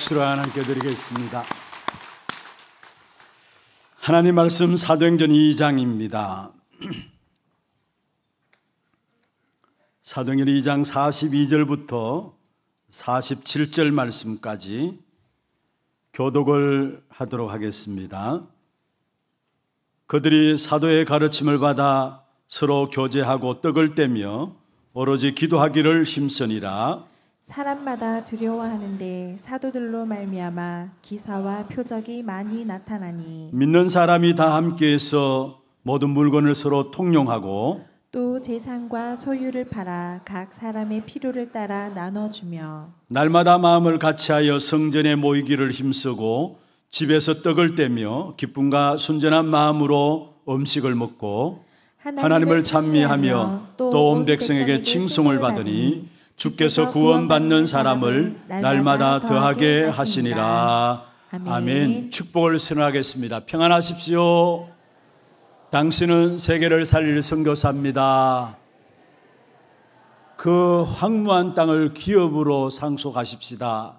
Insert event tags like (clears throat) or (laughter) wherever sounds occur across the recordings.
박수로 하나님께 드리겠습니다. 하나님 말씀 사도행전 2장입니다. (clears throat) 사도행전 2장 42절부터 47절 말씀까지 교독을 하도록 하겠습니다. 그들이 사도의 가르침을 받아 서로 교제하고 떡을 떼며 오로지 기도하기를 힘쓰니라 사람마다 두려워하는데 사도들로 말미암아 기사와 표적이 많이 나타나니 믿는 사람이 다 함께해서 모든 물건을 서로 통용하고 또 재산과 소유를 팔아 각 사람의 필요를 따라 나눠주며 날마다 마음을 같이하여 성전에 모이기를 힘쓰고 집에서 떡을 떼며 기쁨과 순전한 마음으로 음식을 먹고 하나님을, 하나님을 찬미하며 또 온 백성에게 칭송을 받으니 주께서 구원받는 사람을 날마다 더하게 하시니라. 아멘. 축복을 선언하겠습니다. 평안하십시오. 당신은 세계를 살릴 선교사입니다. 그 황무한 땅을 기업으로 상속하십시다.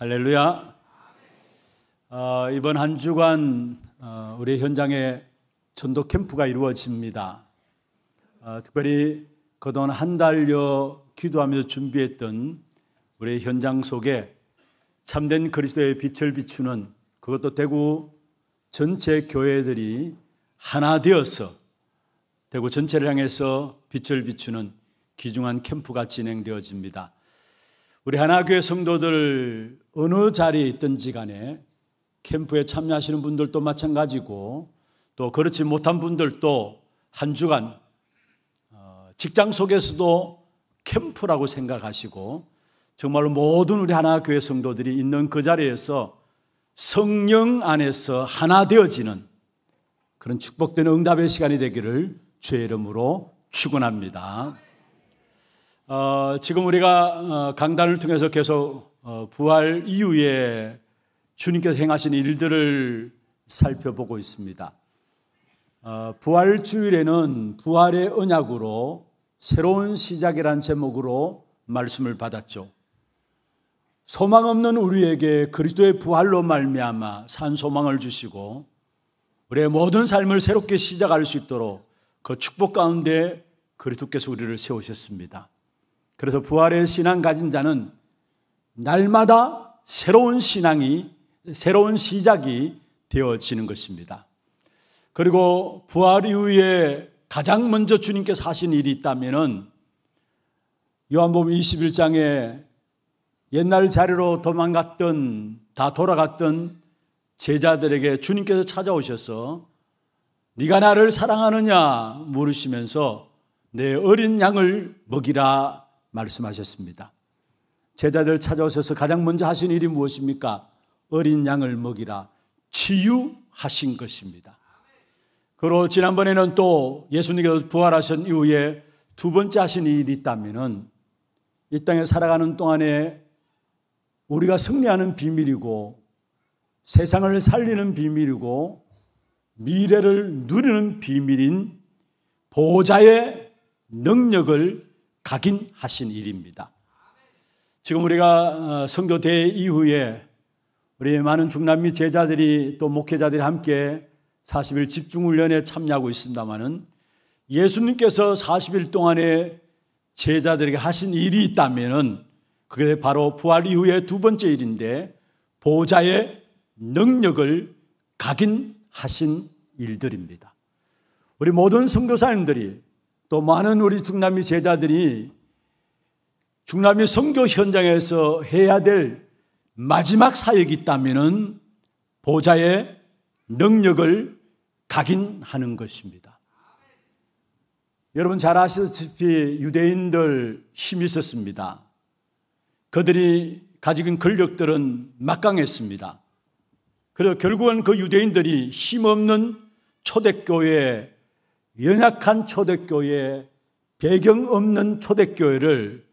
할렐루야. 어, 이번 한 주간 어, 우리 현장에 전도 캠프가 이루어집니다. 아, 특별히 그동안 한 달여 기도하면서 준비했던 우리 현장 속에 참된 그리스도의 빛을 비추는 그것도 대구 전체 교회들이 하나 되어서 대구 전체를 향해서 빛을 비추는 귀중한 캠프가 진행되어집니다. 우리 하나교회 성도들 어느 자리에 있든지 간에 캠프에 참여하시는 분들도 마찬가지고 또 그렇지 못한 분들도 한 주간 직장 속에서도 캠프라고 생각하시고 정말로 모든 우리 하나 교회 성도들이 있는 그 자리에서 성령 안에서 하나 되어지는 그런 축복된 응답의 시간이 되기를 주의 이름으로 축원합니다. 어, 지금 우리가 어, 강단을 통해서 계속 어, 부활 이후에 주님께서 행하신 일들을 살펴보고 있습니다. 어, 부활 주일에는 부활의 언약으로 새로운 시작이란 제목으로 말씀을 받았죠. 소망 없는 우리에게 그리스도의 부활로 말미암아 산 소망을 주시고 우리의 모든 삶을 새롭게 시작할 수 있도록 그 축복 가운데 그리스도께서 우리를 세우셨습니다. 그래서 부활의 신앙 가진 자는 날마다 새로운 신앙이 새로운 시작이 되어지는 것입니다. 그리고 부활 이후에 가장 먼저 주님께서 하신 일이 있다면은 요한복음 21장에 옛날 자리로 도망갔던 다 돌아갔던 제자들에게 주님께서 찾아오셔서 네가 나를 사랑하느냐 물으시면서 내 어린 양을 먹이라 말씀하셨습니다. 제자들 찾아오셔서 가장 먼저 하신 일이 무엇입니까? 어린 양을 먹이라 치유하신 것입니다. 그리고 지난번에는 또 예수님께서 부활하신 이후에 두 번째 하신 일이 있다면은 이 땅에 살아가는 동안에 우리가 승리하는 비밀이고 세상을 살리는 비밀이고 미래를 누리는 비밀인 보호자의 능력을 각인하신 일입니다. 지금 우리가 성교대 어, 이후에 우리 많은 중남미 제자들이 또 목회자들이 함께 40일 집중훈련에 참여하고 있습니다만은 예수님께서 40일 동안에 제자들에게 하신 일이 있다면은 그게 바로 부활 이후의 두 번째 일인데 보좌의 능력을 각인하신 일들입니다. 우리 모든 선교사님들이 또 많은 우리 중남미 제자들이 중남미 선교 현장에서 해야 될 마지막 사역이 있다면 보좌의 능력을 각인하는 것입니다. 여러분 잘 아시다시피 유대인들 힘이 있었습니다. 그들이 가지고 있는 권력들은 막강했습니다. 그래서 결국은 그 유대인들이 힘없는 초대교회, 연약한 초대교회, 배경 없는 초대교회를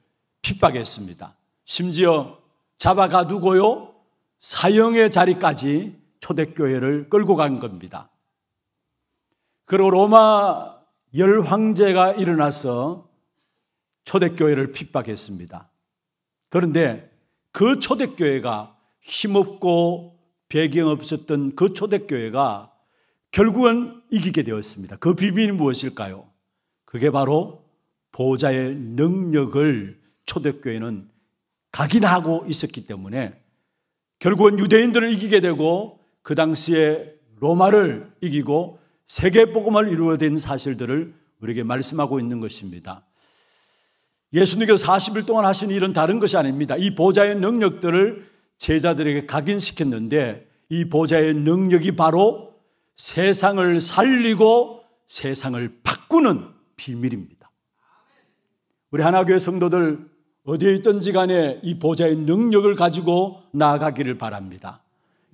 핍박했습니다. 심지어 잡아가두고요, 사형의 자리까지 초대교회를 끌고 간 겁니다. 그리고 로마 열황제가 일어나서 초대교회를 핍박했습니다. 그런데 그 초대교회가 힘없고 배경 없었던 그 초대교회가 결국은 이기게 되었습니다. 그 비밀이 무엇일까요? 그게 바로 보호자의 능력을 초대교회는 각인하고 있었기 때문에 결국은 유대인들을 이기게 되고 그 당시에 로마를 이기고 세계 복음을 이루어야 되는 사실들을 우리에게 말씀하고 있는 것입니다. 예수님께서 40일 동안 하신 일은 다른 것이 아닙니다. 이 보좌의 능력들을 제자들에게 각인시켰는데 이 보좌의 능력이 바로 세상을 살리고 세상을 바꾸는 비밀입니다. 우리 하나교회 성도들 어디에 있든지 간에 이 보좌의 능력을 가지고 나아가기를 바랍니다.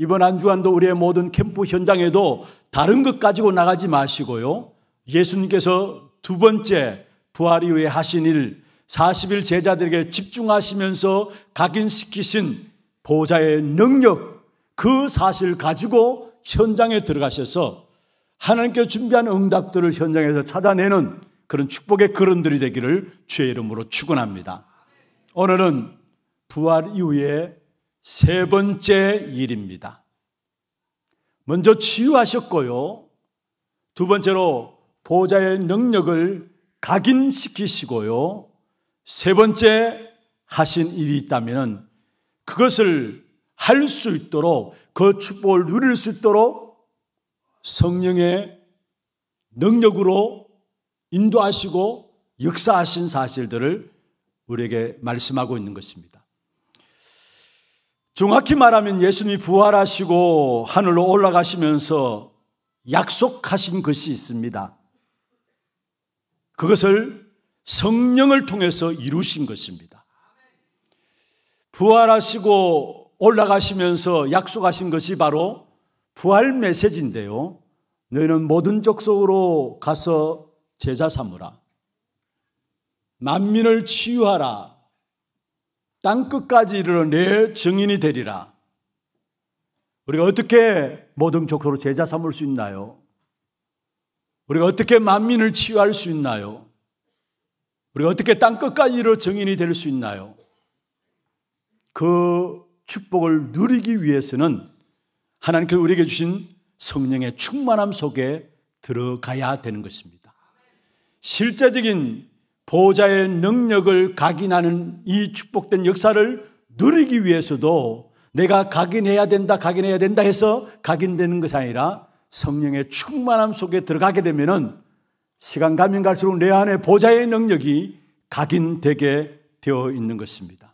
이번 한 주간도 우리의 모든 캠프 현장에도 다른 것 가지고 나가지 마시고요. 예수님께서 두 번째 부활 이후에 하신 일, 40일 제자들에게 집중하시면서 각인시키신 보호자의 능력, 그 사실을 가지고 현장에 들어가셔서 하나님께 준비한 응답들을 현장에서 찾아내는 그런 축복의 그런들이 되기를 주의 이름으로 축원합니다. 오늘은 부활 이후에 세 번째 일입니다. 먼저 치유하셨고요. 두 번째로 보호의 능력을 각인시키시고요. 세 번째 하신 일이 있다면 그것을 할 수 있도록 그 축복을 누릴 수 있도록 성령의 능력으로 인도하시고 역사하신 사실들을 우리에게 말씀하고 있는 것입니다. 정확히 말하면 예수님이 부활하시고 하늘로 올라가시면서 약속하신 것이 있습니다. 그것을 성령을 통해서 이루신 것입니다. 부활하시고 올라가시면서 약속하신 것이 바로 부활 메시지인데요. 너희는 모든 족속으로 가서 제자 삼으라. 만민을 치유하라. 땅 끝까지 이르러 내 증인이 되리라. 우리가 어떻게 모든 족속으로 제자 삼을 수 있나요? 우리가 어떻게 만민을 치유할 수 있나요? 우리가 어떻게 땅 끝까지 이르러 증인이 될 수 있나요? 그 축복을 누리기 위해서는 하나님께서 우리에게 주신 성령의 충만함 속에 들어가야 되는 것입니다. 실제적인 보자의 능력을 각인하는 이 축복된 역사를 누리기 위해서도 내가 각인해야 된다, 각인해야 된다 해서 각인되는 것이 아니라 성령의 충만함 속에 들어가게 되면은 시간 가면 갈수록 내 안에 보좌의 능력이 각인되게 되어 있는 것입니다.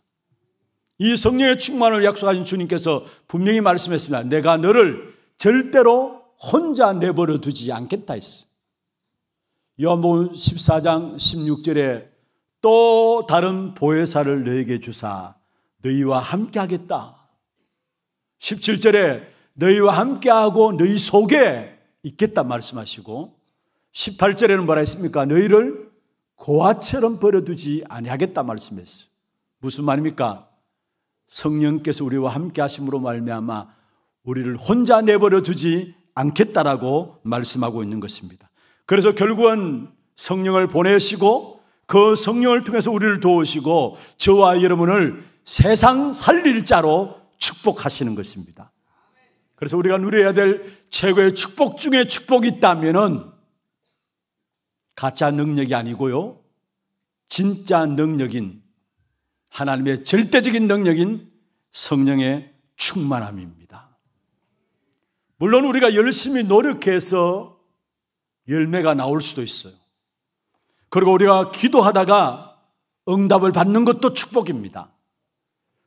이 성령의 충만을 약속하신 주님께서 분명히 말씀했습니다. 내가 너를 절대로 혼자 내버려 두지 않겠다 했어. 요한복음 14장 16절에 또 다른 보혜사를 너에게 주사 너희와 함께 하겠다. 17절에 너희와 함께 하고 너희 속에 있겠다 말씀하시고 18절에는 뭐라 했습니까? 너희를 고아처럼 버려두지 아니하겠다 말씀했어 무슨 말입니까? 성령께서 우리와 함께 하심으로 말미암아 우리를 혼자 내버려 두지 않겠다라고 말씀하고 있는 것입니다. 그래서 결국은 성령을 보내시고 그 성령을 통해서 우리를 도우시고 저와 여러분을 세상 살릴 자로 축복하시는 것입니다. 그래서 우리가 누려야 될 최고의 축복 중에 축복이 있다면은 가짜 능력이 아니고요. 진짜 능력인 하나님의 절대적인 능력인 성령의 충만함입니다. 물론 우리가 열심히 노력해서 열매가 나올 수도 있어요. 그리고 우리가 기도하다가 응답을 받는 것도 축복입니다.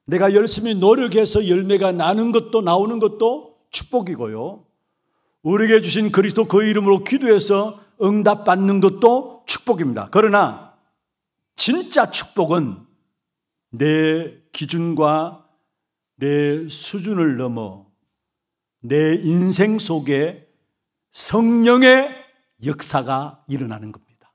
내가 열심히 노력해서 열매가 나는 것도 나오는 것도 축복이고요. 우리에게 주신 그리스도 그 이름으로 기도해서 응답받는 것도 축복입니다. 그러나 진짜 축복은 내 기준과 내 수준을 넘어 내 인생 속에 성령의 역사가 일어나는 겁니다.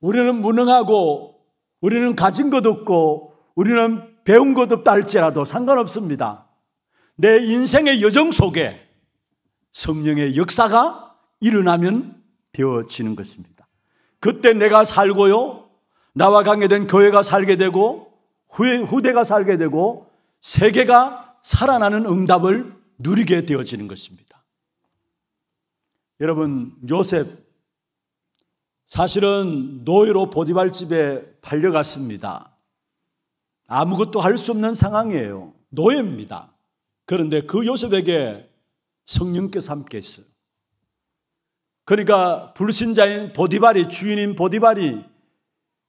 우리는 무능하고 우리는 가진 것 없고 우리는 배운 것 없다 할지라도 상관없습니다. 내 인생의 여정 속에 성령의 역사가 일어나면 되어지는 것입니다. 그때 내가 살고요. 나와 관계된 교회가 살게 되고 후대가 살게 되고 세계가 살아나는 응답을 누리게 되어지는 것입니다. 여러분 요셉 사실은 노예로 보디발 집에 팔려갔습니다. 아무것도 할 수 없는 상황이에요. 노예입니다. 그런데 그 요셉에게 성령께서 함께 있어요. 그러니까 불신자인 보디발이 주인인 보디발이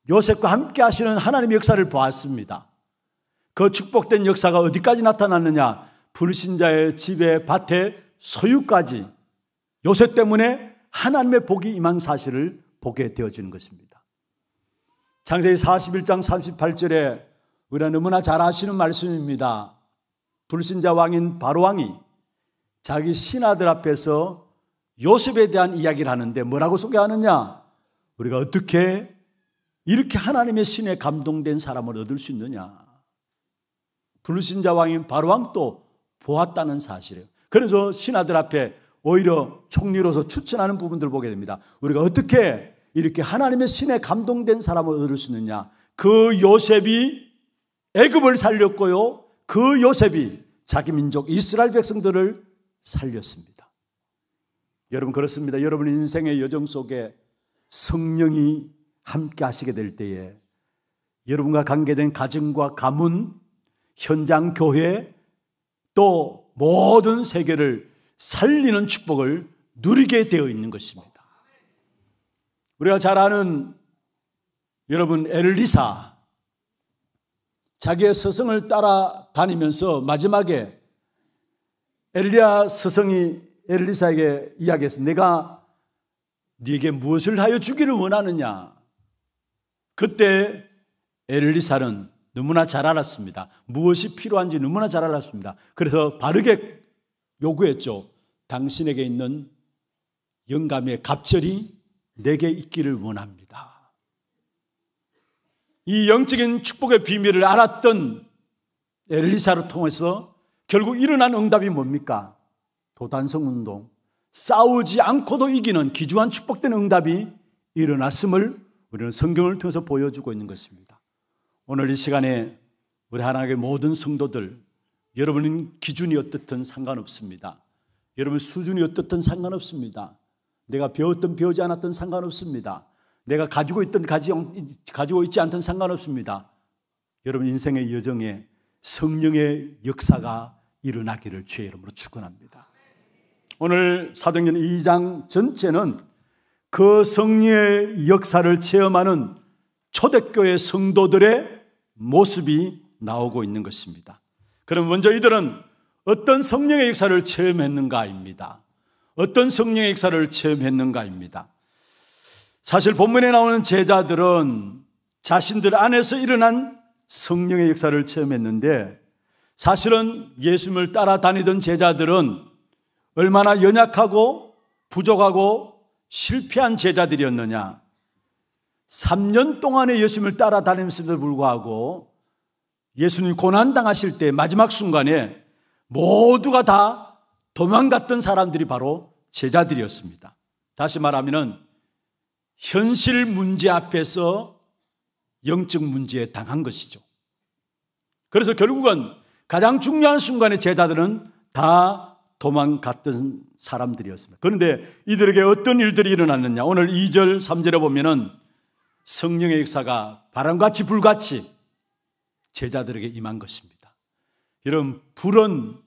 요셉과 함께 하시는 하나님의 역사를 보았습니다. 그 축복된 역사가 어디까지 나타났느냐? 불신자의 집에 밭에 소유까지 요새 때문에 하나님의 복이 임한 사실을 보게 되어지는 것입니다. 창세기 41장 38절에 우리가 너무나 잘 아시는 말씀입니다. 불신자 왕인 바로왕이 자기 신하들 앞에서 요셉에 대한 이야기를 하는데 뭐라고 소개하느냐? 우리가 어떻게 이렇게 하나님의 신에 감동된 사람을 얻을 수 있느냐? 불신자 왕인 바로왕도 보았다는 사실이에요. 그래서 신하들 앞에 오히려 총리로서 추천하는 부분들을 보게 됩니다. 우리가 어떻게 이렇게 하나님의 신에 감동된 사람을 얻을 수 있느냐. 그 요셉이 애굽을 살렸고요. 그 요셉이 자기 민족 이스라엘 백성들을 살렸습니다. 여러분 그렇습니다. 여러분 인생의 여정 속에 성령이 함께 하시게 될 때에 여러분과 관계된 가정과 가문, 현장 교회 또 모든 세계를 살리는 축복을 누리게 되어 있는 것입니다. 우리가 잘 아는 여러분 엘리사 자기의 서성을 따라다니면서 마지막에 엘리야 서성이 엘리사에게 이야기해서 내가 네게 무엇을 하여 주기를 원하느냐 그때 엘리사는 너무나 잘 알았습니다. 무엇이 필요한지 너무나 잘 알았습니다. 그래서 바르게 요구했죠. 당신에게 있는 영감의 갑절이 내게 있기를 원합니다. 이 영적인 축복의 비밀을 알았던 엘리사를 통해서 결국 일어난 응답이 뭡니까? 도단성 운동. 싸우지 않고도 이기는 기주한 축복된 응답이 일어났음을 우리는 성경을 통해서 보여주고 있는 것입니다. 오늘 이 시간에 우리 하나님의 모든 성도들 여러분은 기준이 어떻든 상관없습니다. 여러분 수준이 어떻든 상관없습니다. 내가 배웠든 배우지 않았든 상관없습니다. 내가 가지고 있든 가지고 있지 않든 상관없습니다. 여러분 인생의 여정에 성령의 역사가 일어나기를 주의 이름으로 축원합니다. 오늘 사도행전 2장 전체는 그 성령의 역사를 체험하는 초대교회 성도들의 모습이 나오고 있는 것입니다. 그럼 먼저 이들은 어떤 성령의 역사를 체험했는가입니다. 어떤 성령의 역사를 체험했는가입니다. 사실 본문에 나오는 제자들은 자신들 안에서 일어난 성령의 역사를 체험했는데 사실은 예수님을 따라다니던 제자들은 얼마나 연약하고 부족하고 실패한 제자들이었느냐. 3년 동안의 예수님을 따라다니면서도 불구하고 예수님 고난당하실 때 마지막 순간에 모두가 다 도망갔던 사람들이 바로 제자들이었습니다. 다시 말하면 현실 문제 앞에서 영적 문제에 당한 것이죠. 그래서 결국은 가장 중요한 순간에 제자들은 다 도망갔던 사람들이었습니다. 그런데 이들에게 어떤 일들이 일어났느냐. 오늘 2절, 3절에 보면은 성령의 역사가 바람같이 불같이 제자들에게 임한 것입니다. 이런 불은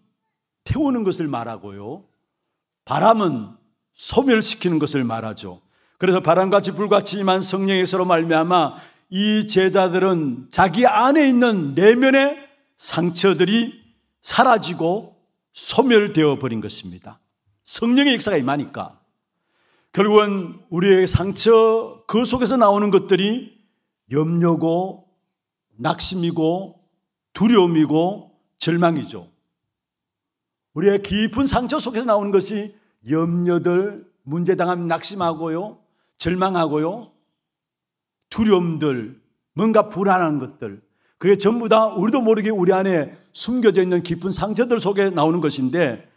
태우는 것을 말하고요. 바람은 소멸시키는 것을 말하죠. 그래서 바람같이 불같이 임한 성령에서로 말미암아 이 제자들은 자기 안에 있는 내면의 상처들이 사라지고 소멸되어 버린 것입니다. 성령의 역사가 임하니까 결국은 우리의 상처 그 속에서 나오는 것들이 염려고 낙심이고 두려움이고 절망이죠. 우리의 깊은 상처 속에서 나오는 것이 염려들, 문제당하면 낙심하고요, 절망하고요, 두려움들, 뭔가 불안한 것들. 그게 전부 다 우리도 모르게 우리 안에 숨겨져 있는 깊은 상처들 속에 나오는 것인데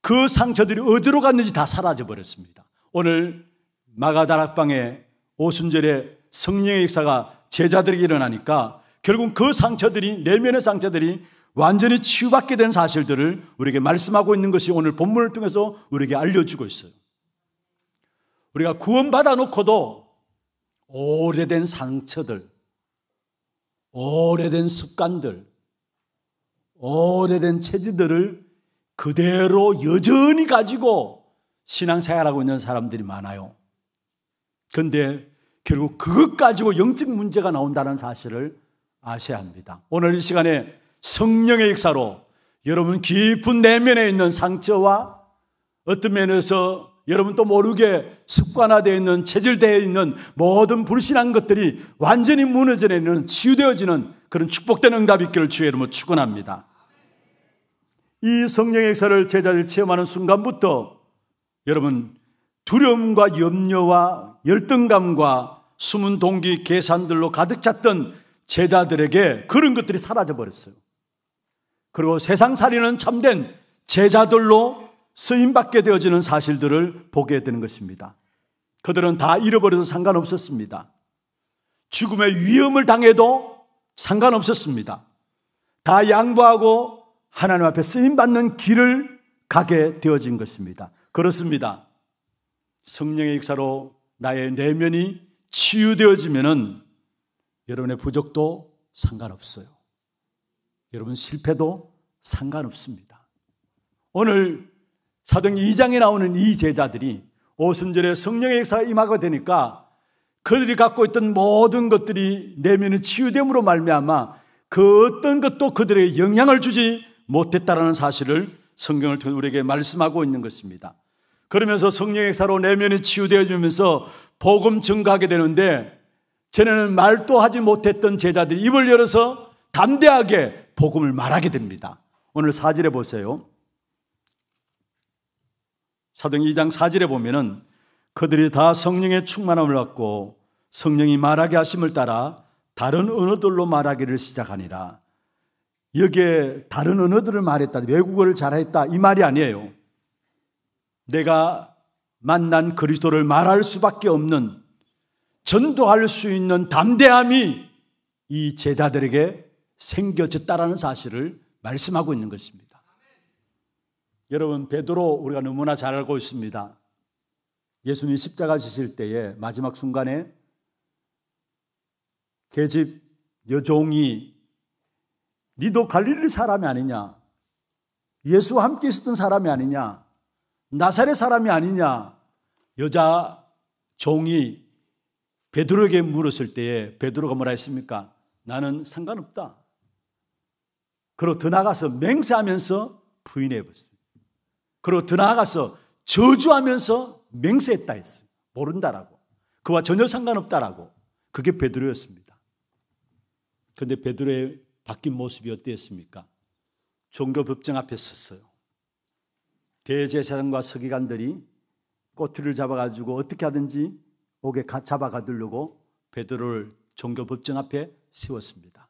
그 상처들이 어디로 갔는지 다 사라져버렸습니다. 오늘 마가다락방에 오순절에 성령의 역사가 제자들에게 일어나니까 결국 그 상처들이 내면의 상처들이 완전히 치유받게 된 사실들을 우리에게 말씀하고 있는 것이 오늘 본문을 통해서 우리에게 알려주고 있어요. 우리가 구원받아 놓고도 오래된 상처들, 오래된 습관들, 오래된 체질들을 그대로 여전히 가지고 신앙생활하고 있는 사람들이 많아요. 그런데 결국 그것 가지고 영적 문제가 나온다는 사실을 아셔야 합니다. 오늘 이 시간에 성령의 역사로 여러분 깊은 내면에 있는 상처와 어떤 면에서 여러분 또 모르게 습관화되어 있는 체질되어 있는 모든 불신한 것들이 완전히 무너져 내는 치유되어지는 그런 축복된 응답 있기를 주의 이름으로 축원합니다. 이 성령의 역사를 제자들 체험하는 순간부터 여러분 두려움과 염려와 열등감과 숨은 동기 계산들로 가득 찼던 제자들에게 그런 것들이 사라져 버렸어요. 그리고 세상살이는 참된 제자들로 쓰임받게 되어지는 사실들을 보게 되는 것입니다. 그들은 다 잃어버려도 상관없었습니다. 죽음의 위험을 당해도 상관없었습니다. 다 양보하고 하나님 앞에 쓰임받는 길을 가게 되어진 것입니다. 그렇습니다. 성령의 역사로 나의 내면이 치유되어지면은 여러분의 부족도 상관없어요. 여러분 실패도 상관없습니다. 오늘 사도행 2장에 나오는 이 제자들이 오순절에 성령의 역사가 임하게 되니까 그들이 갖고 있던 모든 것들이 내면의 치유됨으로 말미암아 그 어떤 것도 그들의 영향을 주지 못했다라는 사실을 성경을 통해 우리에게 말씀하고 있는 것입니다. 그러면서 성령의 역사로 내면이 치유되어지면서 복음 증가하게 되는데 쟤네는 말도 하지 못했던 제자들이 입을 열어서 담대하게 복음을 말하게 됩니다. 오늘 사절에 보세요. 사도행 2장 사절에 보면은 그들이 다 성령의 충만함을 받고 성령이 말하게 하심을 따라 다른 언어들로 말하기를 시작하니라. 여기에 다른 언어들을 말했다, 외국어를 잘했다 이 말이 아니에요. 내가 만난 그리스도를 말할 수밖에 없는 전도할 수 있는 담대함이 이 제자들에게 생겨졌다라는 사실을 말씀하고 있는 것입니다. 여러분 베드로 우리가 너무나 잘 알고 있습니다. 예수님 십자가 지실 때에 마지막 순간에 계집 여종이 니도 갈릴리 사람이 아니냐? 예수와 함께 있었던 사람이 아니냐? 나사렛 사람이 아니냐? 여자 종이 베드로에게 물었을 때에 베드로가 뭐라 했습니까? 나는 상관없다. 그리더 나가서 맹세하면서 부인해 버렸어요. 그리더 나가서 저주하면서 맹세했다 했어요. 모른다라고. 그와 전혀 상관없다라고. 그게 베드로였습니다. 그런데 베드로의 바뀐 모습이 어땠습니까? 종교 법정 앞에 섰어요. 대제사장과 서기관들이 꼬투리를 잡아가지고 어떻게 하든지 옥에 잡아가두려고 베드로를 종교법정 앞에 세웠습니다.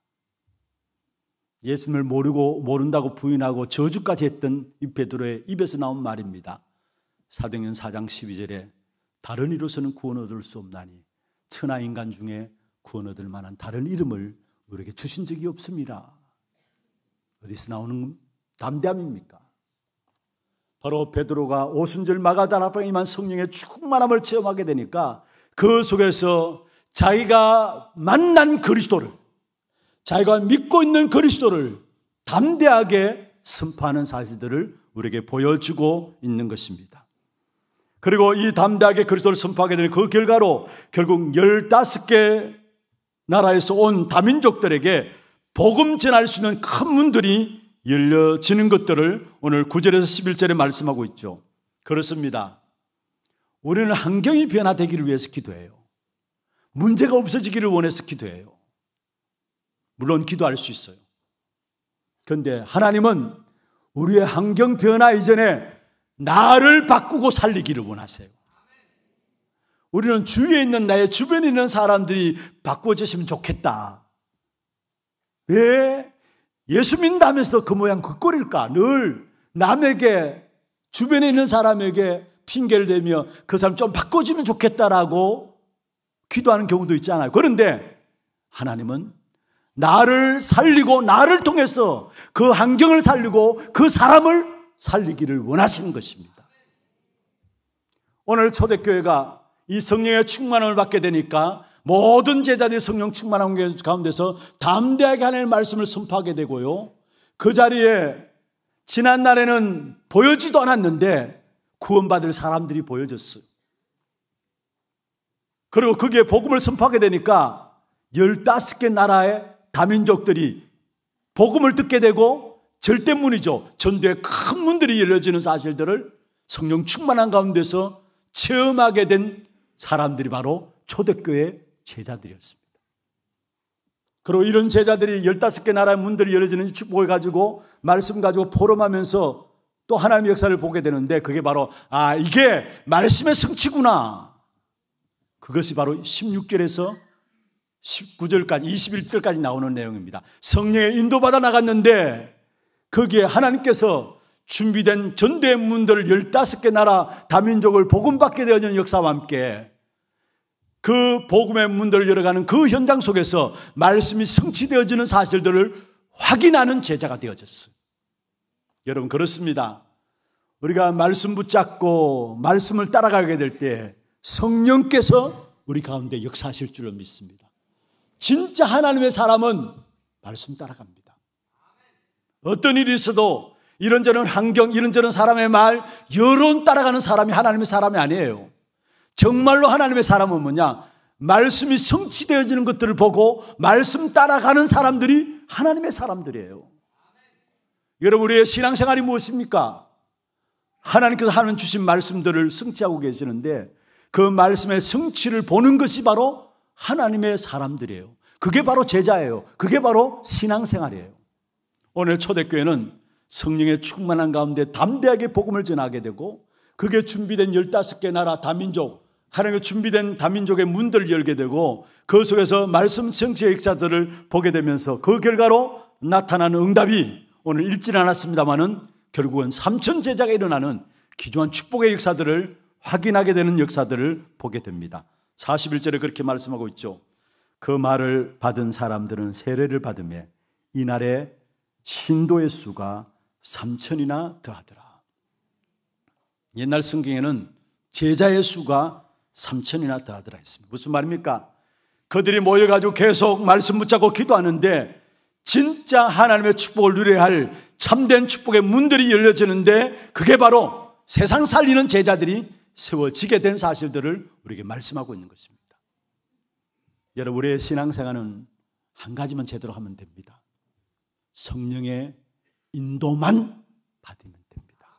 예수님을 모르고 모른다고 부인하고 저주까지 했던 이 베드로의 입에서 나온 말입니다. 사도행전 4장 12절에 다른 이로서는 구원 얻을 수 없나니 천하 인간 중에 구원 얻을 만한 다른 이름을 우리에게 주신 적이 없습니다. 어디서 나오는 담대함입니까? 바로 베드로가 오순절 마가다나에이만 성령의 충만함을 체험하게 되니까 그 속에서 자기가 만난 그리스도를 자기가 믿고 있는 그리스도를 담대하게 선포하는 사실들을 우리에게 보여주고 있는 것입니다. 그리고 이 담대하게 그리스도를 선포하게 되그 결과로 결국 15개 나라에서 온 다민족들에게 복음 전할 수 있는 큰 문들이 열려지는 것들을 오늘 9절에서 11절에 말씀하고 있죠. 그렇습니다. 우리는 환경이 변화되기를 위해서 기도해요. 문제가 없어지기를 원해서 기도해요. 물론 기도할 수 있어요. 그런데 하나님은 우리의 환경 변화 이전에 나를 바꾸고 살리기를 원하세요. 우리는 주위에 있는 나의 주변에 있는 사람들이 바꿔주시면 좋겠다. 왜 예수 믿는다면서도 그 모양 그 꼴일까? 늘 남에게 주변에 있는 사람에게 핑계를 대며 그 사람 좀 바꿔주면 좋겠다라고 기도하는 경우도 있잖아요. 그런데 하나님은 나를 살리고 나를 통해서 그 환경을 살리고 그 사람을 살리기를 원하시는 것입니다. 오늘 초대교회가 이 성령의 충만함을 받게 되니까 모든 제자들이 성령 충만한 가운데서 담대하게 하나님의 말씀을 선포하게 되고요. 그 자리에 지난 날에는 보여지도 않았는데 구원받을 사람들이 보여졌어요. 그리고 그게 복음을 선포하게 되니까 15개 나라의 다민족들이 복음을 듣게 되고 절대문이죠. 전도의 큰 문들이 열려지는 사실들을 성령 충만한 가운데서 체험하게 된 사람들이 바로 초대교회 제자들이었습니다. 그리고 이런 제자들이 15개 나라의 문들이 열어지는 축복을 가지고 말씀 가지고 포럼하면서 또 하나님의 역사를 보게 되는데 그게 바로 아 이게 말씀의 성취구나. 그것이 바로 16절에서 19절까지 21절까지 나오는 내용입니다. 성령의 인도받아 나갔는데 거기에 하나님께서 준비된 전대 문들을 15개 나라 다민족을 복음받게 되어진 역사와 함께 그 복음의 문들을 열어가는 그 현장 속에서 말씀이 성취되어지는 사실들을 확인하는 제자가 되어졌어요. 여러분, 그렇습니다. 우리가 말씀 붙잡고 말씀을 따라가게 될 때 성령께서 우리 가운데 역사하실 줄을 믿습니다. 진짜 하나님의 사람은 말씀 따라갑니다. 어떤 일이 있어도 이런저런 환경, 이런저런 사람의 말, 여론 따라가는 사람이 하나님의 사람이 아니에요. 정말로 하나님의 사람은 뭐냐? 말씀이 성취되어지는 것들을 보고 말씀 따라가는 사람들이 하나님의 사람들이에요. 여러분, 우리의 신앙생활이 무엇입니까? 하나님께서 하는 주신 말씀들을 성취하고 계시는데 그 말씀의 성취를 보는 것이 바로 하나님의 사람들이에요. 그게 바로 제자예요. 그게 바로 신앙생활이에요. 오늘 초대교회는 성령의 충만한 가운데 담대하게 복음을 전하게 되고 그게 준비된 15개 나라 다민족 하나님의 준비된 다민족의 문들을 열게 되고 그 속에서 말씀 정치의 역사들을 보게 되면서 그 결과로 나타나는 응답이 오늘 읽진 않았습니다만은 결국은 삼천 제자가 일어나는 기조한 축복의 역사들을 확인하게 되는 역사들을 보게 됩니다. 41절에 그렇게 말씀하고 있죠. 그 말을 받은 사람들은 세례를 받으며 이날에 신도의 수가 삼천이나 더하더라. 옛날 성경에는 제자의 수가 삼천이나 더하더라 했습니다. 무슨 말입니까? 그들이 모여가지고 계속 말씀 붙잡고 기도하는데 진짜 하나님의 축복을 누려야 할 참된 축복의 문들이 열려지는데 그게 바로 세상 살리는 제자들이 세워지게 된 사실들을 우리에게 말씀하고 있는 것입니다. 여러분, 우리의 신앙생활은 한 가지만 제대로 하면 됩니다. 성령의 인도만 받으면 됩니다.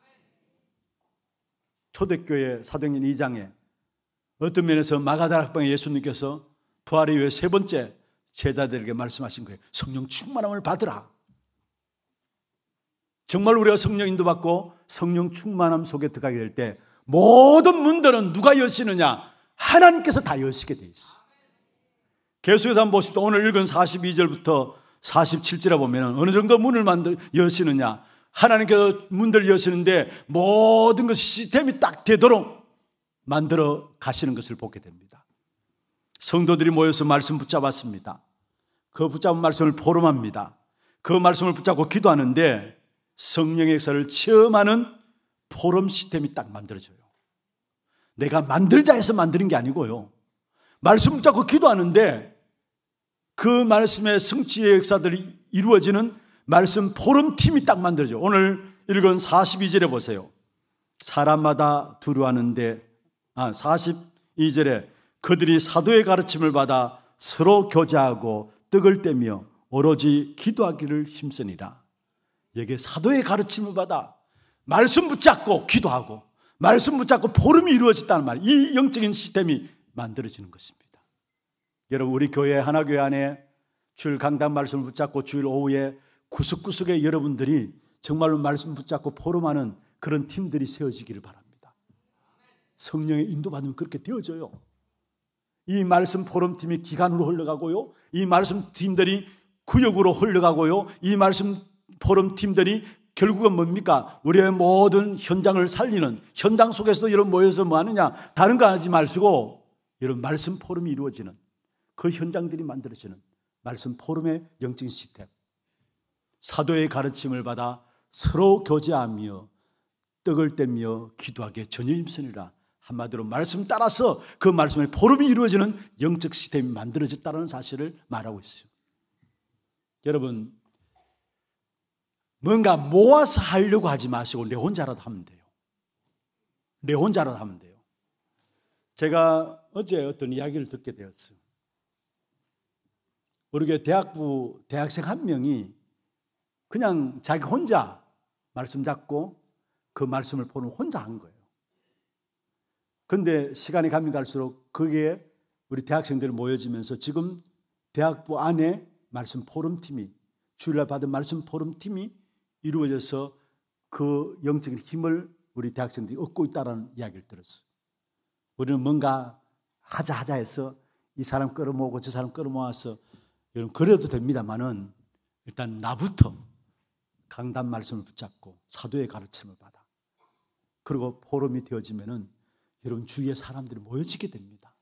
초대교회 사도행전 2장에 어떤 면에서 마가다락방에 예수님께서 부활 이후에 세 번째 제자들에게 말씀하신 거예요. 성령 충만함을 받으라. 정말 우리가 성령 인도받고 성령 충만함 속에 들어가게 될 때 모든 문들은 누가 여시느냐? 하나님께서 다 여시게 돼 있어. 계속해서 한번 보십시오. 오늘 읽은 42절부터 47절에 보면 어느 정도 문을 만들, 여시느냐? 하나님께서 문들 여시는데 모든 것 시스템이 딱 되도록 만들어 가시는 것을 보게 됩니다. 성도들이 모여서 말씀 붙잡았습니다. 그 붙잡은 말씀을 포럼합니다. 그 말씀을 붙잡고 기도하는데 성령의 역사를 체험하는 포럼 시스템이 딱 만들어져요. 내가 만들자 해서 만드는 게 아니고요. 말씀 붙잡고 기도하는데 그 말씀의 성취의 역사들이 이루어지는 말씀 포럼팀이 딱 만들어져요. 오늘 읽은 42절에 보세요. 사람마다 두려워하는데 아, 42절에 그들이 사도의 가르침을 받아 서로 교제하고 떡을 떼며 오로지 기도하기를 힘쓰니라. 여기 사도의 가르침을 받아 말씀 붙잡고 기도하고 말씀 붙잡고 보름이 이루어졌다는 말. 이 영적인 시스템이 만들어지는 것입니다. 여러분 우리 교회 하나교회 안에 주일 강단 말씀을 붙잡고 주일 오후에 구석구석에 여러분들이 정말로 말씀 붙잡고 포럼하는 그런 팀들이 세워지기를 바랍니다. 성령의 인도받으면 그렇게 되어져요. 이 말씀 포럼팀이 기관으로 흘러가고요. 이 말씀 팀들이 구역으로 흘러가고요. 이 말씀 포럼 팀들이 결국은 뭡니까? 우리의 모든 현장을 살리는 현장 속에서도 여러분 모여서 뭐 하느냐? 다른 거 하지 마시고 여러 말씀 포럼이 이루어지는 그 현장들이 만들어지는 말씀 포럼의 영적인 시스템. 사도의 가르침을 받아 서로 교제하며 떡을 떼며 기도하게 전임선이라 한마디로 말씀 따라서 그 말씀의 보름이 이루어지는 영적 시스템이 만들어졌다는 사실을 말하고 있어요. 여러분, 뭔가 모아서 하려고 하지 마시고 내 혼자라도 하면 돼요. 내 혼자라도 하면 돼요. 제가 어제 어떤 이야기를 듣게 되었어요. 우리 대학부 대학생 한 명이 그냥 자기 혼자 말씀 잡고 그 말씀을 보는 혼자 한 거예요. 근데 시간이 가면 갈수록 거기에 우리 대학생들 이 모여지면서 지금 대학부 안에 말씀 포럼팀이 주일날 받은 말씀 포럼팀이 이루어져서 그 영적인 힘을 우리 대학생들이 얻고 있다는 이야기를 들었어요. 우리는 뭔가 하자 하자 해서 이 사람 끌어모으고 저 사람 끌어모아서 여러분 그래도 됩니다만은 일단 나부터 강단 말씀을 붙잡고 사도의 가르침을 받아 그리고 포럼이 되어지면은 여러분 주위에 사람들이 모여지게 됩니다.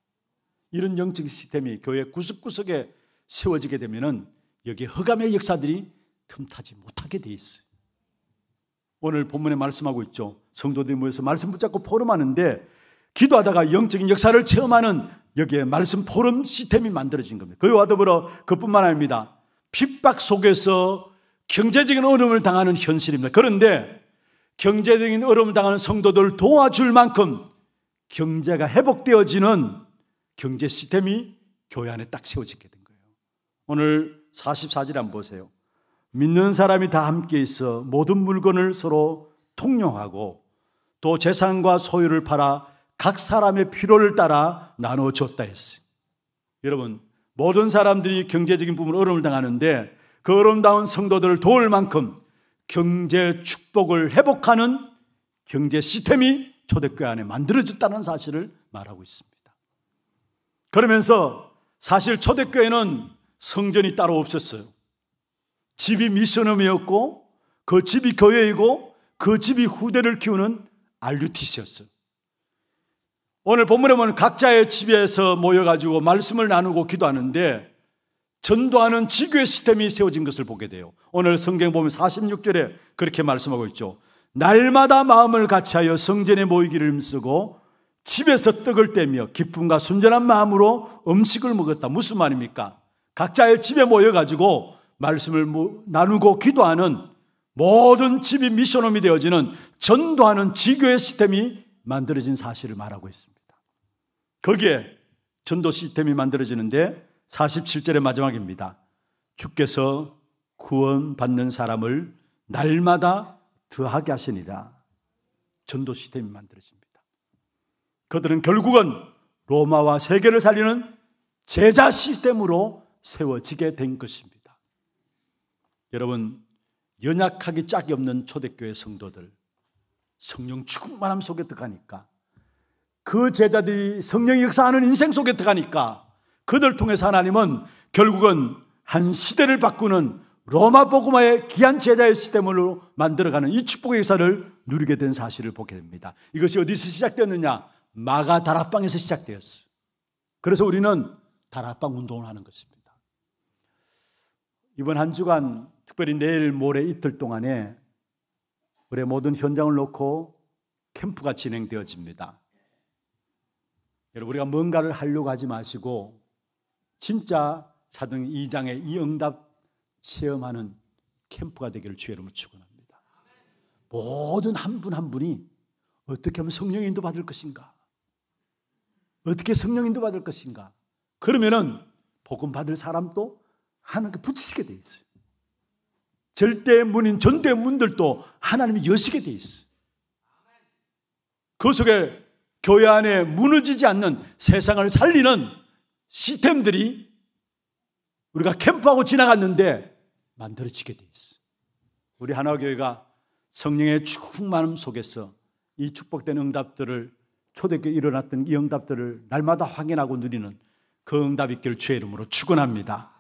이런 영적 시스템이 교회 구석구석에 세워지게 되면은 여기 허감의 역사들이 틈타지 못하게 돼 있어요. 오늘 본문에 말씀하고 있죠. 성도들이 모여서 말씀 붙잡고 포럼하는데 기도하다가 영적인 역사를 체험하는 여기에 말씀 포럼 시스템이 만들어진 겁니다. 그와 더불어 그뿐만 아닙니다. 핍박 속에서 경제적인 어려움을 당하는 현실입니다. 그런데 경제적인 어려움을 당하는 성도들 도와줄 만큼 경제가 회복되어지는 경제 시스템이 교회 안에 딱 세워지게 된 거예요. 오늘 44절 한번 보세요. 믿는 사람이 다 함께 있어 모든 물건을 서로 통용하고 또 재산과 소유를 팔아 각 사람의 필요를 따라 나눠 줬다 했어요. 여러분, 모든 사람들이 경제적인 부분으로 어려움을 당하는데 그 어려움다운 성도들을 도울 만큼 경제 축복을 회복하는 경제 시스템이 초대교회 안에 만들어졌다는 사실을 말하고 있습니다. 그러면서 사실 초대교회는 성전이 따로 없었어요. 집이 미션홈이었고 그 집이 교회이고 그 집이 후대를 키우는 알류티스였어요. 오늘 본문에 보면 각자의 집에서 모여가지고 말씀을 나누고 기도하는데 전도하는 지교의 시스템이 세워진 것을 보게 돼요. 오늘 성경 보면 46절에 그렇게 말씀하고 있죠. 날마다 마음을 같이하여 성전에 모이기를 힘쓰고 집에서 떡을 떼며 기쁨과 순전한 마음으로 음식을 먹었다. 무슨 말입니까? 각자의 집에 모여가지고 말씀을 나누고 기도하는 모든 집이 미션홈이 되어지는 전도하는 지교의 시스템이 만들어진 사실을 말하고 있습니다. 거기에 전도 시스템이 만들어지는데 47절의 마지막입니다. 주께서 구원받는 사람을 날마다 더하게 하시니라. 전도 시스템이 만들어집니다. 그들은 결국은 로마와 세계를 살리는 제자 시스템으로 세워지게 된 것입니다. 여러분, 연약하기 짝이 없는 초대교회 성도들, 성령 충만함 속에 들어가니까, 그 제자들이 성령 역사하는 인생 속에 들어가니까, 그들 통해서 하나님은 결국은 한 시대를 바꾸는 로마 복음화의 귀한 제자의 시스템으로 만들어가는 이 축복의 역사를 누리게 된 사실을 보게 됩니다. 이것이 어디서 시작되었느냐? 마가 다락방에서 시작되었어 그래서 우리는 다락방 운동을 하는 것입니다. 이번 한 주간, 특별히 내일 모레 이틀 동안에 우리 모든 현장을 놓고 캠프가 진행되어집니다. 여러분, 우리가 뭔가를 하려고 하지 마시고, 진짜 사도 2장의 이 응답 체험하는 캠프가 되기를 주의 이름으로 축원합니다. 모든 한 분한 한 분이 어떻게 하면 성령 인도 받을 것인가? 어떻게 성령 인도 받을 것인가? 그러면은 복음 받을 사람도 하나님께 붙이시게 돼 있어요. 절대 문인 전대 문들도 하나님이 여시게 돼 있어요. 그 속에 교회 안에 무너지지 않는 세상을 살리는 시스템들이 우리가 캠프하고 지나갔는데 만들어지게 돼 있어. 우리 하나교회가 성령의 충만함 속에서 이 축복된 응답들을 초대교회 일어났던 이 응답들을 날마다 확인하고 누리는 그 응답 있기를 주의 이름으로 축원합니다.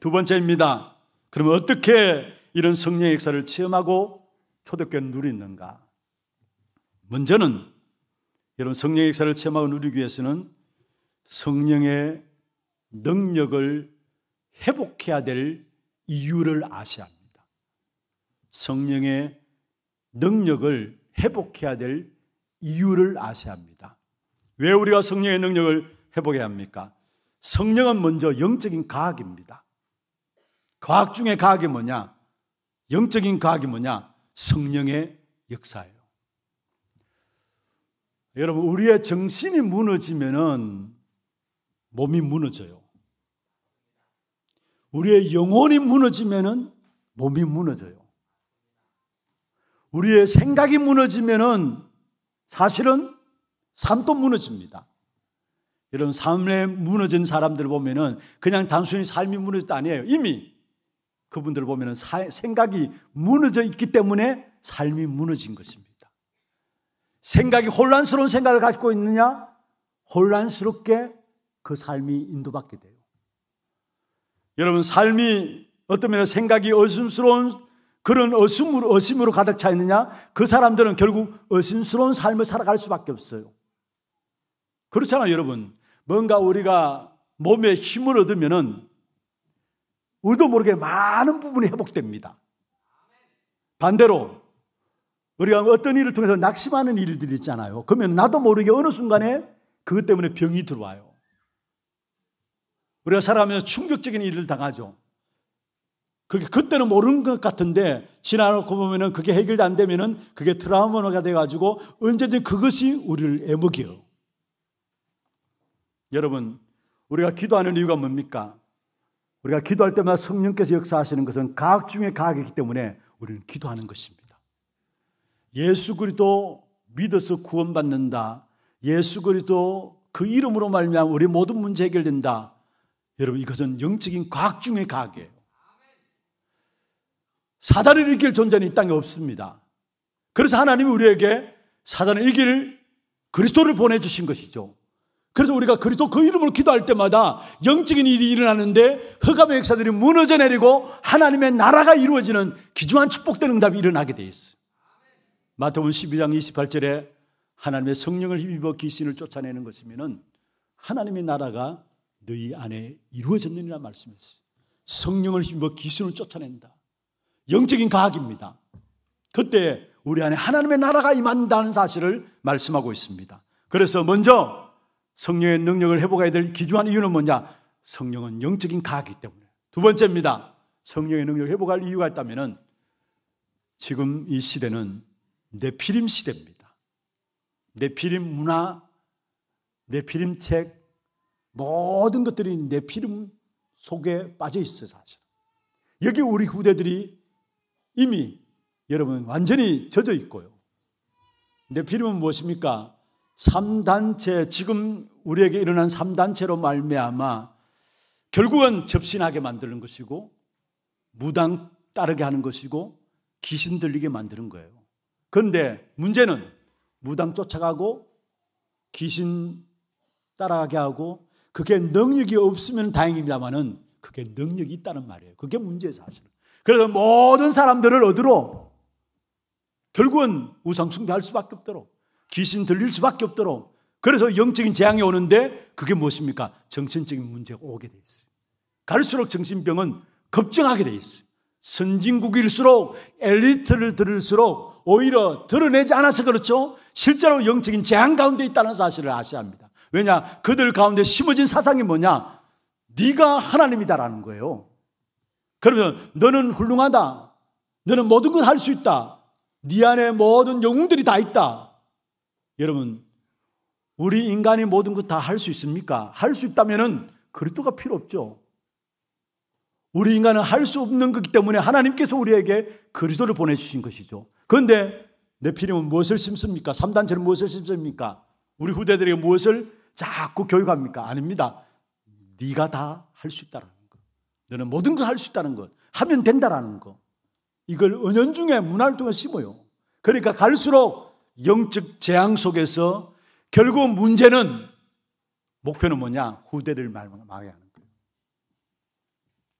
두 번째입니다. 그러 어떻게 이런 성령의 역사를 체험하고 초대교회 누리는가? 먼저는 여러 성령의 역사를 체험하고 누리기 위해서는 성령의 능력을 회복해야 될 이유를 아셔야 합니다. 성령의 능력을 회복해야 될 이유를 아셔야 합니다. 왜 우리가 성령의 능력을 회복해야 합니까? 성령은 먼저 영적인 과학입니다. 과학 중에 과학이 뭐냐? 영적인 과학이 뭐냐? 성령의 역사예요. 여러분, 우리의 정신이 무너지면은 몸이 무너져요. 우리의 영혼이 무너지면은 몸이 무너져요. 우리의 생각이 무너지면은 사실은 삶도 무너집니다. 이런 삶에 무너진 사람들 보면은 그냥 단순히 삶이 무너졌다 아니에요. 이미 그분들 보면은 사, 생각이 무너져 있기 때문에 삶이 무너진 것입니다. 생각이 혼란스러운 생각을 갖고 있느냐? 혼란스럽게 그 삶이 인도받게 돼요. 여러분 삶이 어떤 면에 생각이 어슴스러운 그런 어심으로, 어심으로 가득 차 있느냐? 그 사람들은 결국 어심스러운 삶을 살아갈 수밖에 없어요. 그렇잖아요, 여러분. 뭔가 우리가 몸에 힘을 얻으면은 의도 모르게 많은 부분이 회복됩니다. 반대로 우리가 어떤 일을 통해서 낙심하는 일들이 있잖아요. 그러면 나도 모르게 어느 순간에 그것 때문에 병이 들어와요. 우리가 살아가면서 충격적인 일을 당하죠. 그게 그때는 모르는 것 같은데 지나놓고 보면은 그게 해결이 안 되면은 그게 트라우마가 돼가지고 언제든 그것이 우리를 애먹이요. 여러분 우리가 기도하는 이유가 뭡니까? 우리가 기도할 때마다 성령께서 역사하시는 것은 가학 중에 가학이기 때문에 우리는 기도하는 것입니다. 예수 그리스도 믿어서 구원받는다. 예수 그리스도 그 이름으로 말미암 우리 모든 문제 해결된다. 여러분 이것은 영적인 과학 중의 과학이에요. 사단을 이길 존재는 이 땅에 없습니다. 그래서 하나님이 우리에게 사단을 이길 그리스도를 보내주신 것이죠. 그래서 우리가 그리스도 그 이름으로 기도할 때마다 영적인 일이 일어나는데 허암의 역사들이 무너져 내리고 하나님의 나라가 이루어지는 기중한 축복된 응답이 일어나게 돼 있어요. 마태복음 12장 28절에 하나님의 성령을 힘입어 귀신을 쫓아내는 것이면은 하나님의 나라가 너희 안에 이루어졌느니라 말씀했어요. 성령을 힘입어 귀신을 쫓아낸다. 영적인 과학입니다. 그때 우리 안에 하나님의 나라가 임한다는 사실을 말씀하고 있습니다. 그래서 먼저 성령의 능력을 회복해야 될 기주한 이유는 뭐냐? 성령은 영적인 가기 때문에. 두 번째입니다. 성령의 능력을 회복할 이유가 있다면 지금 이 시대는 내피림 시대입니다. 내피림 문화, 내피림 책, 모든 것들이 내 피름 속에 빠져 있어 사실. 여기 우리 후대들이 이미 여러분 완전히 젖어 있고요. 내 피름은 무엇입니까? 3단체 지금 우리에게 일어난 3단체로 말미암아 결국은 접신하게 만드는 것이고 무당 따르게 하는 것이고 귀신 들리게 만드는 거예요. 그런데 문제는 무당 쫓아가고 귀신 따라가게 하고 그게 능력이 없으면 다행입니다만은 그게 능력이 있다는 말이에요. 그게 문제예 사실은. 그래서 모든 사람들을 어디로? 결국은 우상숭배할 수밖에 없도록, 귀신 들릴 수밖에 없도록. 그래서 영적인 재앙이 오는데 그게 무엇입니까? 정신적인 문제가 오게 돼 있어요. 갈수록 정신병은 급증하게 돼 있어요. 선진국일수록 엘리트를 들을수록 오히려 드러내지 않아서 그렇죠. 실제로 영적인 재앙 가운데 있다는 사실을 아셔야 합니다. 왜냐? 그들 가운데 심어진 사상이 뭐냐? 네가 하나님이다라는 거예요. 그러면 너는 훌륭하다. 너는 모든 걸 할 수 있다. 네 안에 모든 영웅들이 다 있다. 여러분, 우리 인간이 모든 것다할 수 있습니까? 할 수 있다면은 그리스도가 필요 없죠. 우리 인간은 할 수 없는 것이기 때문에 하나님께서 우리에게 그리스도를 보내주신 것이죠. 그런데 내피님은 무엇을 심습니까? 3단체는 무엇을 심습니까? 우리 후대들에게 무엇을 자꾸 교육합니까? 아닙니다. 네가 다 할 수 있다라는 거. 너는 모든 걸 할 수 있다는 것. 하면 된다라는 거. 이걸 은연 중에 문화를 통해 심어요. 그러니까 갈수록 영적 재앙 속에서 결국 문제는 목표는 뭐냐? 후대를 망하게 하는 거예요.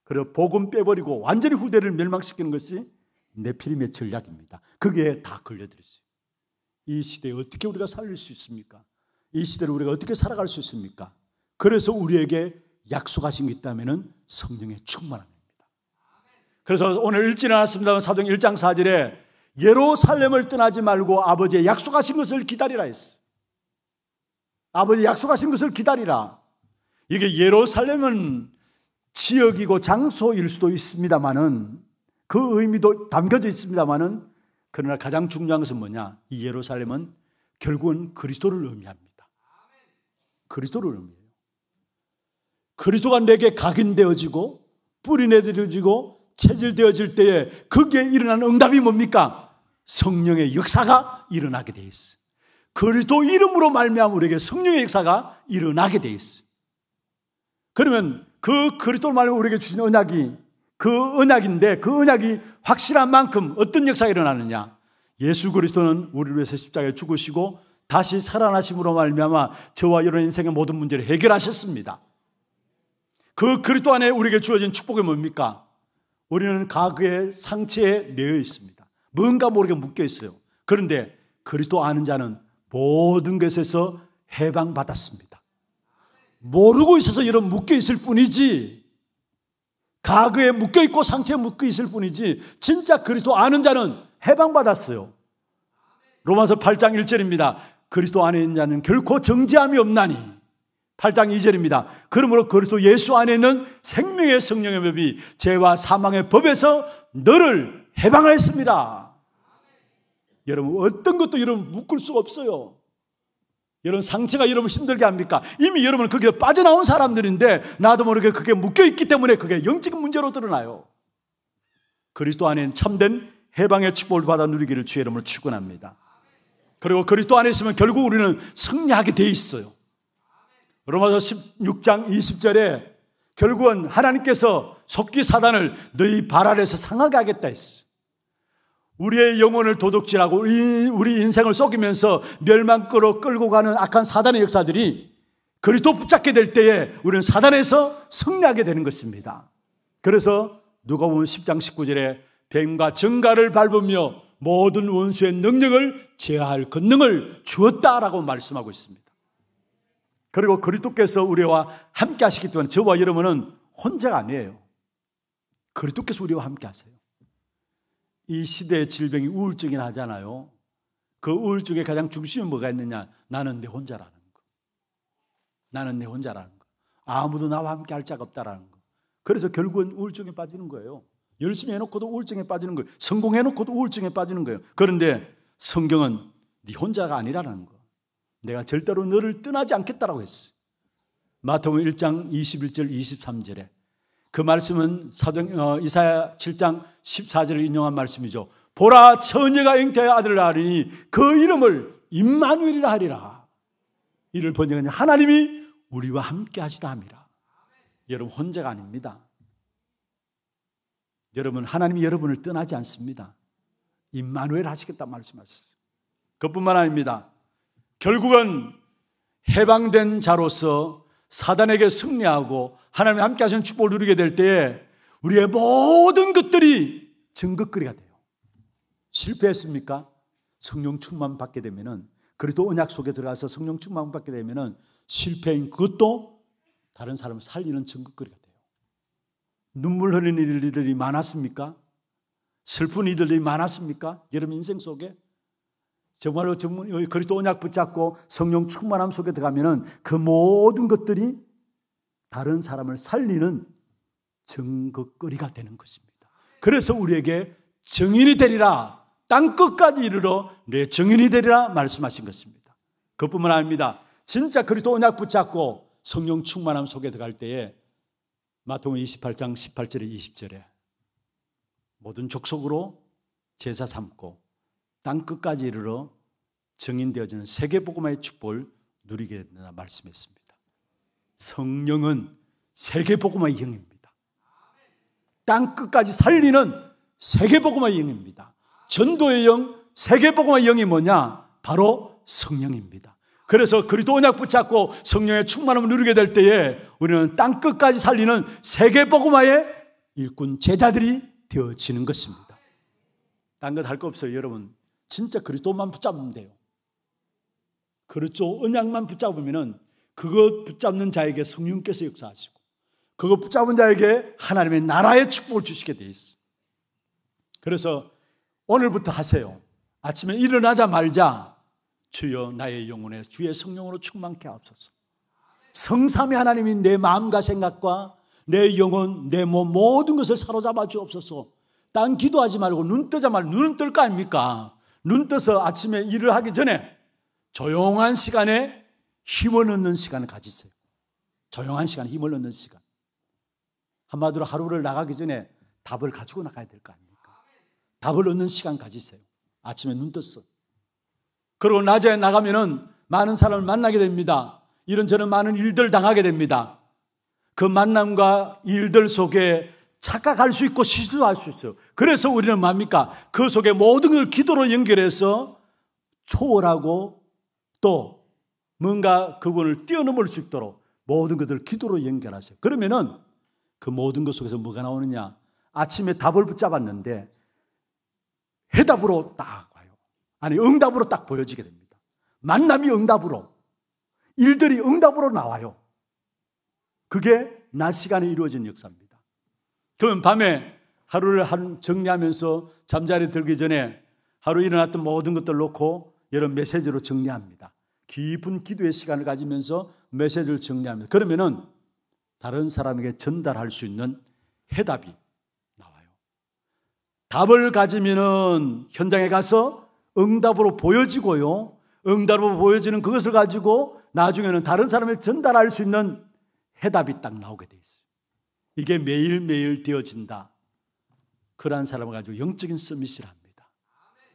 그리고 복음 빼버리고 완전히 후대를 멸망시키는 것이 네피림의 전략입니다. 그게 다 걸려들었어요. 이 시대에 어떻게 우리가 살릴 수 있습니까? 이 시대를 우리가 어떻게 살아갈 수 있습니까? 그래서 우리에게 약속하신 게 있다면 성령의 충만함입니다. 그래서 오늘 읽지 않았습니다만 사도행 1장 4절에 예루살렘을 떠나지 말고 아버지의 약속하신 것을 기다리라 했어. 아버지 약속하신 것을 기다리라. 이게 예루살렘은 지역이고 장소일 수도 있습니다만은 그 의미도 담겨져 있습니다만은 그러나 가장 중요한 것은 뭐냐? 이 예루살렘은 결국은 그리스도를 의미합니다. 그리스도를 의미해요. 그리스도가 내게 각인되어지고 뿌리 내려지고 체질되어질 때에 거기에 일어나는 응답이 뭡니까? 성령의 역사가 일어나게 돼 있어. 그리스도 이름으로 말미암 우리에게 성령의 역사가 일어나게 돼 있어. 그러면 그 그리스도를 말미암 우리에게 주신 언약이 그 언약인데 그 언약이 확실한 만큼 어떤 역사가 일어나느냐? 예수 그리스도는 우리를 위해서 십자가에 죽으시고 다시 살아나심으로 말미암아 저와 여러 인생의 모든 문제를 해결하셨습니다. 그 그리스도 안에 우리에게 주어진 축복이 뭡니까? 우리는 가그의 상체에 매여 있습니다. 뭔가 모르게 묶여 있어요. 그런데 그리스도 아는 자는 모든 것에서 해방받았습니다. 모르고 있어서 이런 묶여 있을 뿐이지 가그에 묶여 있고 상체에 묶여 있을 뿐이지 진짜 그리스도 아는 자는 해방받았어요. 로마서 8장 1절입니다. 그리스도 안에 있는 자는 결코 정지함이 없나니 8장 2절입니다. 그러므로 그리스도 예수 안에 는 생명의 성령의 법이 죄와 사망의 법에서 너를 해방하였습니다. 여러분 어떤 것도 여러분 묶을 수가 없어요. 여러분 상처가 여러분 힘들게 합니까? 이미 여러분 거기에 빠져나온 사람들인데 나도 모르게 그게 묶여 있기 때문에 그게 영적 문제로 드러나요. 그리스도 안에 참된 해방의 축복을 받아 누리기를 주의 이름으로 축원합니다. 그리고 그리스도 안에 있으면 결국 우리는 승리하게 돼 있어요. 로마서 16장 20절에 결국은 하나님께서 속기 사단을 너희 발 아래서 상하게 하겠다 했어. 우리의 영혼을 도둑질하고 우리 인생을 썩이면서 멸망으로 끌고 가는 악한 사단의 역사들이 그리스도 붙잡게 될 때에 우리는 사단에서 승리하게 되는 것입니다. 그래서 누가복음 10장 19절에 뱀과 증가를 밟으며 모든 원수의 능력을 제어할 권능을 주었다라고 말씀하고 있습니다. 그리고 그리스도께서 우리와 함께 하시기 때문에 저와 여러분은 혼자가 아니에요. 그리스도께서 우리와 함께 하세요. 이 시대의 질병이 우울증이나 잖아요그 우울증의 가장 중심이 뭐가 있느냐? 나는 내 혼자라는 거. 나는 내 혼자라는 거. 아무도 나와 함께 할 자가 없다라는 거. 그래서 결국은 우울증에 빠지는 거예요. 열심히 해놓고도 우울증에 빠지는 거예요. 성공해놓고도 우울증에 빠지는 거예요. 그런데 성경은 네 혼자가 아니라는 거. 내가 절대로 너를 떠나지 않겠다라고 했어. 마태복음 1장 21절 23절에 그 말씀은 사도 어, 이사야 7장 14절을 인용한 말씀이죠. 보라 처녀가 잉태의 아들을 낳으니 그 이름을 임마누엘이라 하리라. 이를 번역하니 하나님이 우리와 함께 하시다 함이라. 여러분 혼자가 아닙니다. 여러분 하나님이 여러분을 떠나지 않습니다. 임마누엘 하시겠다 말씀하셨어요. 그뿐만 아닙니다. 결국은 해방된 자로서 사단에게 승리하고 하나님이 함께 하시는 축복을 누리게 될 때에 우리의 모든 것들이 증거거리가 돼요. 실패했습니까? 성령 충만 받게 되면은 그래도 언약 속에 들어가서 성령 충만 받게 되면은 실패인 그것도 다른 사람을 살리는 증거거리가 돼요. 눈물 흐르는 일들이 많았습니까? 슬픈 이들이 많았습니까? 여러분 인생 속에 정말로 그리스도 언약 붙잡고 성령 충만함 속에 들어가면은 그 모든 것들이 다른 사람을 살리는 증거거리가 되는 것입니다. 그래서 우리에게 증인이 되리라 땅 끝까지 이르러 내 증인이 되리라 말씀하신 것입니다. 그뿐만 아닙니다. 진짜 그리스도 언약 붙잡고 성령 충만함 속에 들어갈 때에 마태복음 28장 18절에 20절에 모든 족속으로 제사 삼고 땅 끝까지 이르러 증인되어지는 세계 복음화의 축복을 누리게 된다 말씀했습니다. 성령은 세계 복음의 영입니다. 땅 끝까지 살리는 세계 복음의 영입니다. 전도의 영, 세계 복음의 영이 뭐냐? 바로 성령입니다. 그래서 그리도 언약 붙잡고 성령의 충만함을 누리게 될 때에 우리는 땅 끝까지 살리는 세계 복음화의 일꾼 제자들이 되어지는 것입니다. 딴것할 거 없어요, 여러분. 진짜 그리스도만 붙잡으면 돼요. 그렇죠. 언약만 붙잡으면은 그것 붙잡는 자에게 성령께서 역사하시고 그것 붙잡은 자에게 하나님의 나라의 축복을 주시게 돼 있어. 그래서 오늘부터 하세요. 아침에 일어나자 말자 주여 나의 영혼에 주의 성령으로 충만케 하소서. 성삼위 하나님이 내 마음과 생각과 내 영혼, 내 몸 모든 것을 사로잡아 주옵소서. 딴 기도하지 말고 눈 뜨자마자 눈은 뜰 거 아닙니까? 눈 떠서 아침에 일을 하기 전에 조용한 시간에 힘을 얻는 시간을 가지세요. 조용한 시간, 힘을 얻는 시간. 한마디로 하루를 나가기 전에 답을 가지고 나가야 될 거 아닙니까? 답을 얻는 시간 가지세요. 아침에 눈 떴어. 그리고 낮에 나가면은 많은 사람을 만나게 됩니다. 이런 저런 많은 일들 당하게 됩니다. 그 만남과 일들 속에 착각할 수 있고 시도할 수 있어요. 그래서 우리는 뭡니까? 그 속에 모든 걸 기도로 연결해서 초월하고 또 뭔가 그분을 뛰어넘을 수 있도록 모든 것을 기도로 연결하세요. 그러면은 그 모든 것 속에서 뭐가 나오느냐? 아침에 답을 붙잡았는데 해답으로 딱 와요. 아니, 응답으로 딱 보여지게 됩니다. 만남이 응답으로. 일들이 응답으로 나와요. 그게 낮 시간에 이루어진 역사입니다. 그럼 밤에 하루를 정리하면서 잠자리 들기 전에 하루 일어났던 모든 것들 놓고 여러 메시지로 정리합니다. 깊은 기도의 시간을 가지면서 메시지를 정리합니다. 그러면은 다른 사람에게 전달할 수 있는 해답이 나와요. 답을 가지면은 현장에 가서 응답으로 보여지고요. 응답으로 보여지는 그것을 가지고 나중에는 다른 사람을 전달할 수 있는 해답이 딱 나오게 돼 있어요. 이게 매일매일 되어진다. 그러한 사람을 가지고 영적인 서밋이랍니다.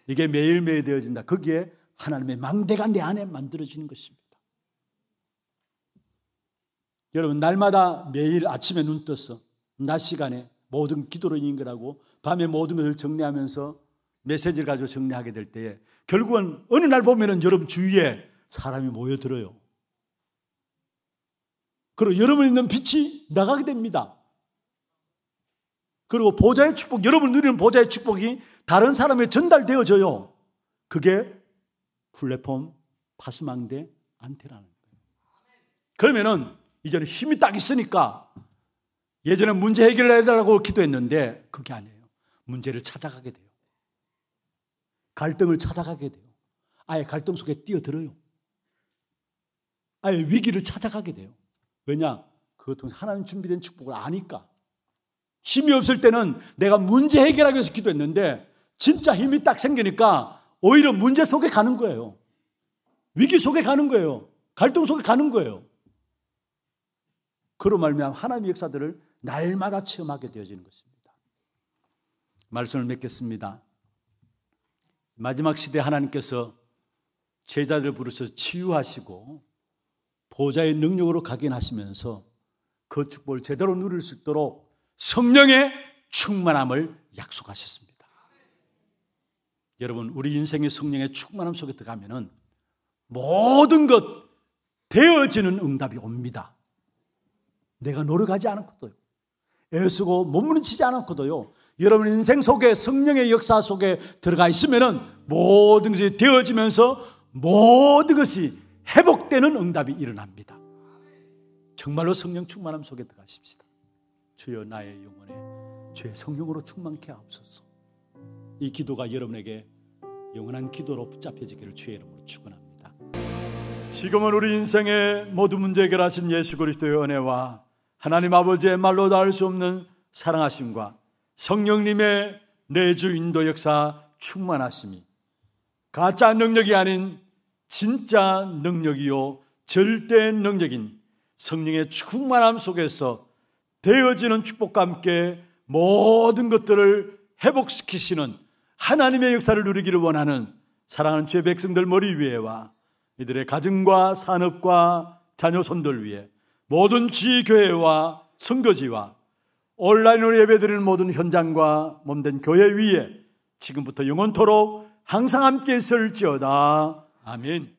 이게 매일매일 되어진다. 거기에 하나님의 망대가 내 안에 만들어지는 것입니다. 여러분, 날마다 매일 아침에 눈 떠서 낮 시간에 모든 기도로 인거라고 밤에 모든 것을 정리하면서 메시지를 가지고 정리하게 될 때에 결국은 어느 날 보면은 여러분 주위에 사람이 모여들어요. 그리고 여러분 있는 빛이 나가게 됩니다. 그리고 보좌의 축복, 여러분 누리는 보좌의 축복이 다른 사람에 전달되어져요. 그게 플랫폼 파스망대 안테라는 거예요. 그러면은 이제는 힘이 딱 있으니까 예전에 문제 해결해 달라고 기도했는데 그게 아니에요. 문제를 찾아가게 돼요. 갈등을 찾아가게 돼요. 아예 갈등 속에 뛰어들어요. 아예 위기를 찾아가게 돼요. 왜냐? 그것통 하나님 준비된 축복을 아니까. 힘이 없을 때는 내가 문제 해결하기 위해서 기도했는데 진짜 힘이 딱 생기니까 오히려 문제 속에 가는 거예요. 위기 속에 가는 거예요. 갈등 속에 가는 거예요. 그로 말면 하나님의 역사들을 날마다 체험하게 되어지는 것입니다. 말씀을 맺겠습니다. 마지막 시대 하나님께서 제자들을 부르셔서 치유하시고 보좌의 능력으로 각인하시면서 그 축복을 제대로 누릴 수 있도록 성령의 충만함을 약속하셨습니다. 여러분, 우리 인생의 성령의 충만함 속에 들어가면은 모든 것 되어지는 응답이 옵니다. 내가 노력하지 않고도요. 애쓰고 몸부림치지 않고도요. 여러분 인생 속에 성령의 역사 속에 들어가 있으면은 모든 것이 되어지면서 모든 것이 회복되는 응답이 일어납니다. 정말로 성령 충만함 속에 들어가십시다. 주여 나의 영혼에 주의 성령으로 충만케 하옵소서. 이 기도가 여러분에게 영원한 기도로 붙잡혀지기를 주의 이름으로 축원합니다. 지금은 우리 인생의 모든 문제 해결하신 예수 그리스도의 은혜와 하나님 아버지의 말로 닿을 수 없는 사랑하심과 성령님의 내주 인도 역사 충만하심이 가짜 능력이 아닌 진짜 능력이요 절대 능력인 성령의 충만함 속에서 되어지는 축복과 함께 모든 것들을 회복시키시는 하나님의 역사를 누리기를 원하는 사랑하는 제 백성들 머리 위에와 이들의 가정과 산업과 자녀 손들 위에 모든 지교회와 선교지와 온라인으로 예배드리는 모든 현장과 몸된 교회 위에 지금부터 영원토록 항상 함께 있을지어다. 아멘.